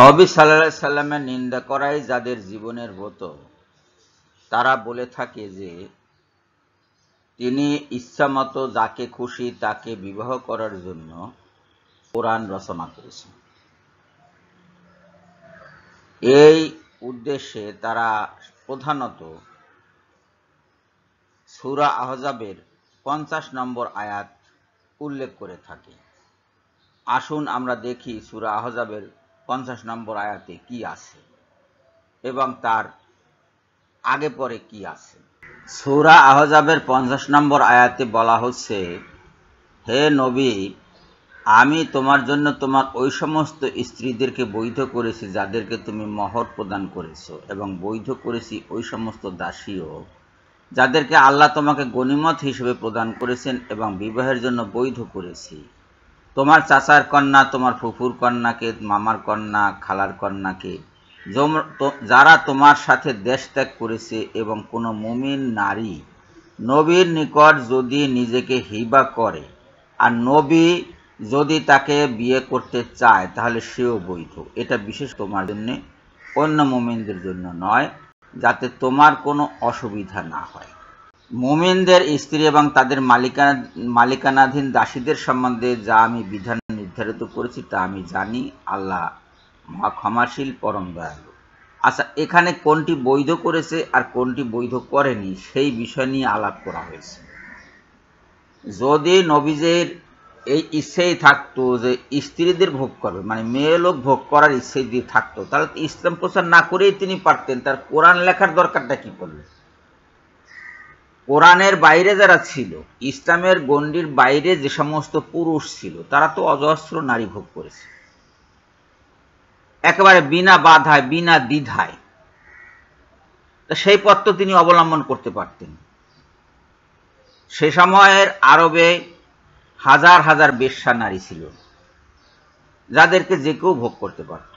নবী সাল্লা সাল্লামের নিন্দা করাই যাদের জীবনের ব্রত তারা বলে থাকে যে তিনি ইচ্ছামতো যাকে খুশি তাকে বিবাহ করার জন্য কোরআন রচনা করেছেন এই উদ্দেশ্যে তারা প্রধানত সুরা আহজাবের পঞ্চাশ নম্বর আয়াত উল্লেখ করে থাকে আসুন আমরা দেখি সুরা আহজাবের পঞ্চাশ নম্বর আয়াতে কি আছে এবং তার আগে পরে কি আছে সৌরা আহজাবের পঞ্চাশ নম্বর আয়াতে বলা হচ্ছে হে নবী আমি তোমার জন্য তোমার ওই সমস্ত স্ত্রীদেরকে বৈধ করেছি যাদেরকে তুমি মহর প্রদান করেছো এবং বৈধ করেছি ওই সমস্ত দাসীও যাদেরকে আল্লাহ তোমাকে গণিমত হিসেবে প্রদান করেছেন এবং বিবাহের জন্য বৈধ করেছি তোমার চাচার কন্যা তোমার ফুফুর কন্যাকে মামার কন্যা খালার কন্যাকে যারা তোমার সাথে দেশ ত্যাগ করেছে এবং কোনো মুমিন নারী নবীর নিকট যদি নিজেকে হিবা করে আর নবী যদি তাকে বিয়ে করতে চায় তাহলে সেও বৈধ এটা বিশেষ তোমার জন্যে অন্য মুমিনদের জন্য নয় যাতে তোমার কোনো অসুবিধা না হয় মোমিনদের স্ত্রী এবং তাদের মালিকানা মালিকানাধীন দাসীদের সম্বন্ধে যা আমি বিধান নির্ধারিত করেছি তা আমি জানি আল্লাহ মহা ক্ষমাশীল পরম দয়ালু আচ্ছা এখানে কোনটি বৈধ করেছে আর কোনটি বৈধ করেনি সেই বিষয় নিয়ে আলাপ করা হয়েছে যদি নবীজের এই ইচ্ছেই থাকতো যে স্ত্রীদের ভোগ করবে মানে মেয়ে লোক ভোগ করার ইচ্ছে দিয়ে থাকতো তাহলে ইসলাম প্রচার না করেই তিনি পারতেন তার কোরআন লেখার দরকারটা কি করলেন কোরআনের বাইরে যারা ছিল ইসলামের গণ্ডির বাইরে যে সমস্ত পুরুষ ছিল তারা তো অজস্র নারী ভোগ করেছে একেবারে বিনা বাধায় বিনা দ্বিধায় সেই পথ তো তিনি অবলম্বন করতে পারতেন সে সময়ের আরবে হাজার হাজার বেশ্যা নারী ছিল যাদেরকে যে কেউ ভোগ করতে পারত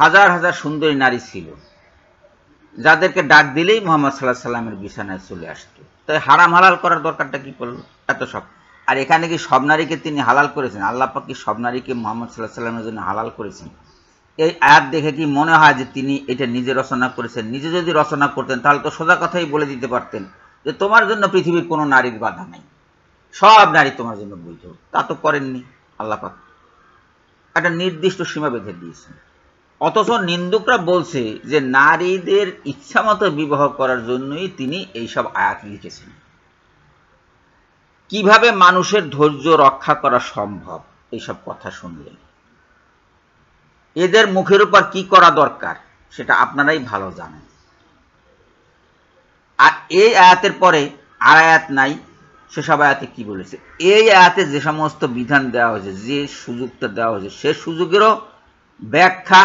হাজার হাজার সুন্দরী নারী ছিল যাদেরকে ডাক দিলেই মোহাম্মদ সাল্লাহ সাল্লামের বিছানায় চলে আসতো তাই হারাম হালাল করার দরকারটা কি করলো এত সব আর এখানে কি সব নারীকে তিনি হালাল করেছেন আল্লাহ পাক কি সব নারীকে মোহাম্মদ সাল্লাহ সাল্লামের জন্য হালাল করেছেন এই আয়াত দেখে কি মনে হয় যে তিনি এটা নিজে রচনা করেছেন নিজে যদি রচনা করতেন তাহলে তো সোজা কথাই বলে দিতে পারতেন যে তোমার জন্য পৃথিবীর কোনো নারীর বাধা নাই সব নারী তোমার জন্য বৈধ তা তো করেননি আল্লাপাক একটা নির্দিষ্ট সীমা বেঁধে দিয়েছেন অথচ নিন্দুকরা বলছে যে নারীদের ইচ্ছামতো বিবাহ করার জন্যই তিনি এইসব আয়াত লিখেছেন কিভাবে মানুষের ধৈর্য রক্ষা করা সম্ভব এইসব কথা শুনলেন এদের মুখের উপর কি করা দরকার সেটা আপনারাই ভালো জানেন আর এই আয়াতের পরে আর আয়াত নাই সেসব আয়াতে কি বলেছে এই আয়াতে যে সমস্ত বিধান দেওয়া হয়েছে যে সুযোগটা দেওয়া হয়েছে সে সুযোগেরও ব্যাখ্যা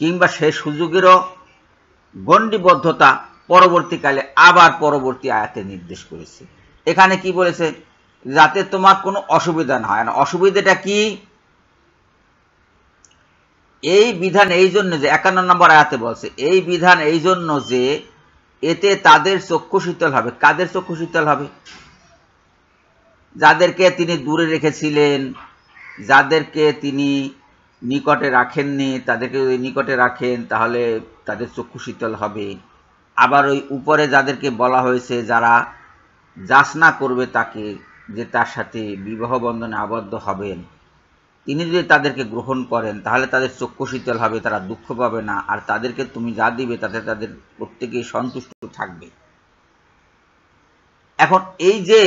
কিংবা সে সুযোগেরও গণ্ডিবদ্ধতা পরবর্তীকালে আবার পরবর্তী আয়াতে নির্দেশ করেছে এখানে কি বলেছে যাতে তোমার কোনো অসুবিধা না হয় না অসুবিধাটা কি এই বিধান এই জন্য যে একান্ন নম্বর আয়াতে বলছে এই বিধান এই জন্য যে এতে তাদের চক্ষু শীতল হবে কাদের চক্ষু শীতল হবে যাদেরকে তিনি দূরে রেখেছিলেন যাদেরকে তিনি নিকটে রাখেননি তাদেরকে যদি নিকটে রাখেন তাহলে তাদের চক্ষু শীতল হবে আবার ওই উপরে যাদেরকে বলা হয়েছে যারা যাচনা করবে তাকে যে তার সাথে বিবাহ বন্ধনে আবদ্ধ হবেন তিনি যদি তাদেরকে গ্রহণ করেন তাহলে তাদের চক্ষু শীতল হবে তারা দুঃখ পাবে না আর তাদেরকে তুমি যা দিবে তাতে তাদের প্রত্যেকেই সন্তুষ্ট থাকবে এখন এই যে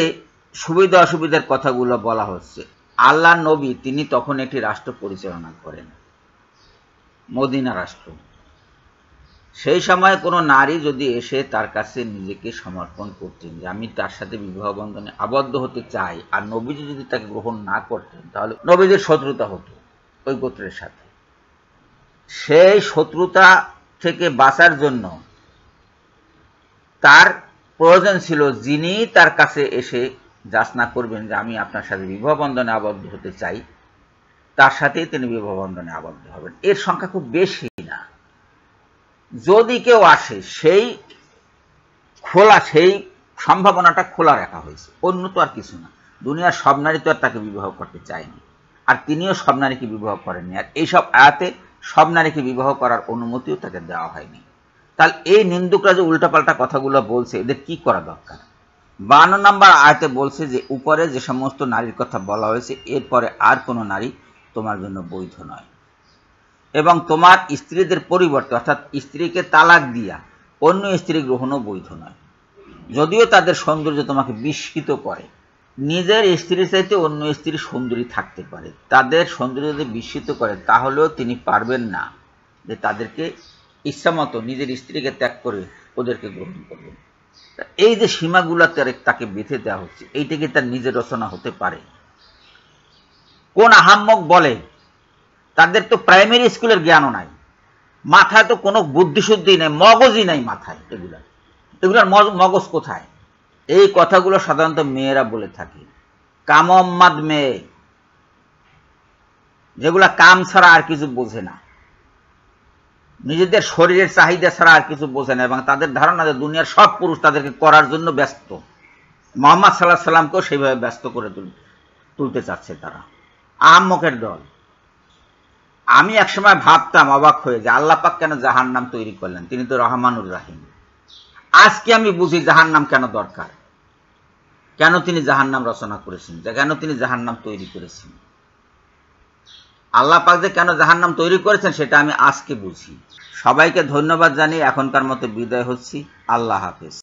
সুবিধা অসুবিধার কথাগুলো বলা হচ্ছে আল্লাহ নবী তিনি তখন একটি রাষ্ট্র পরিচালনা করেন মদিনা রাষ্ট্র সেই সময় কোনো নারী যদি এসে তার কাছে নিজেকে সমর্পণ করতেন যে আমি তার সাথে বিবাহ বন্ধনে আবদ্ধ হতে চাই আর নবীজি যদি তাকে গ্রহণ না করতেন তাহলে নবীদের শত্রুতা হতো ওই গোত্রের সাথে সেই শত্রুতা থেকে বাঁচার জন্য তার প্রয়োজন ছিল যিনি তার কাছে এসে যাচনা করবেন যে আমি আপনার সাথে বিবাহ বন্ধনে আবদ্ধ হতে চাই তার সাথেই তিনি বিবাহ বন্ধনে আবদ্ধ হবেন এর সংখ্যা খুব বেশি না যদি কেউ আসে সেই খোলা সেই সম্ভাবনাটা খোলা রাখা হয়েছে অন্য তো আর কিছু না দুনিয়ার সব নারী তো আর তাকে বিবাহ করতে চায়নি আর তিনিও সব নারীকে বিবাহ করেননি আর এইসব আয়াতে সব নারীকে বিবাহ করার অনুমতিও তাকে দেওয়া হয়নি তাহলে এই নিন্দুকরা যে উল্টাপাল্টা কথাগুলো বলছে এদের কি করা দরকার বান্ন নাম্বার আয়তে বলছে যে উপরে যে সমস্ত নারীর কথা বলা হয়েছে এরপরে আর কোনো নারী তোমার জন্য বৈধ নয় এবং তোমার স্ত্রীদের পরিবর্তে অর্থাৎ স্ত্রীকে তালাক দিয়া অন্য স্ত্রী গ্রহণও বৈধ নয় যদিও তাদের সৌন্দর্য তোমাকে বিস্মিত করে নিজের স্ত্রীর চাইতে অন্য স্ত্রী সুন্দরী থাকতে পারে তাদের সৌন্দর্য যদি বিস্মিত করে তাহলেও তিনি পারবেন না যে তাদেরকে ইচ্ছামতো নিজের স্ত্রীকে ত্যাগ করে ওদেরকে গ্রহণ করবেন এই যে সীমাগুলা তাকে বেঁধে দেওয়া হচ্ছে এইটাকে তার নিজের রচনা হতে পারে কোন আহাম্মক বলে তাদের তো প্রাইমারি স্কুলের জ্ঞানও নাই মাথায় তো কোনো বুদ্ধিশুদ্ধি নেই মগজই নাই মাথায় এগুলা এগুলার মগজ কোথায় এই কথাগুলো সাধারণত মেয়েরা বলে থাকে কামম্মাদ মেয়ে যেগুলা কাম ছাড়া আর কিছু বোঝে না নিজেদের শরীরের চাহিদা ছাড়া আর কিছু বোঝে না এবং তাদের ধারণা যে দুনিয়ার সব পুরুষ তাদেরকে করার জন্য ব্যস্ত মোহাম্মদ সাল্লাহ সাল্লামকেও সেইভাবে ব্যস্ত করে তুলতে চাচ্ছে তারা আমের দল আমি একসময় ভাবতাম অবাক হয়ে যে আল্লাপাক কেন জাহান নাম তৈরি করলেন তিনি তো রহমানুর রাহিম আজকে আমি বুঝি জাহান নাম কেন দরকার কেন তিনি জাহান নাম রচনা করেছেন কেন তিনি জাহান নাম তৈরি করেছেন আল্লাহ পাক যে কেন জাহান্নাম তৈরি করেছেন সেটা আমি আজকে বুঝি সবাইকে ধন্যবাদ জানিয়ে এখনকার মতো বিদায় হচ্ছি আল্লাহ হাফেজ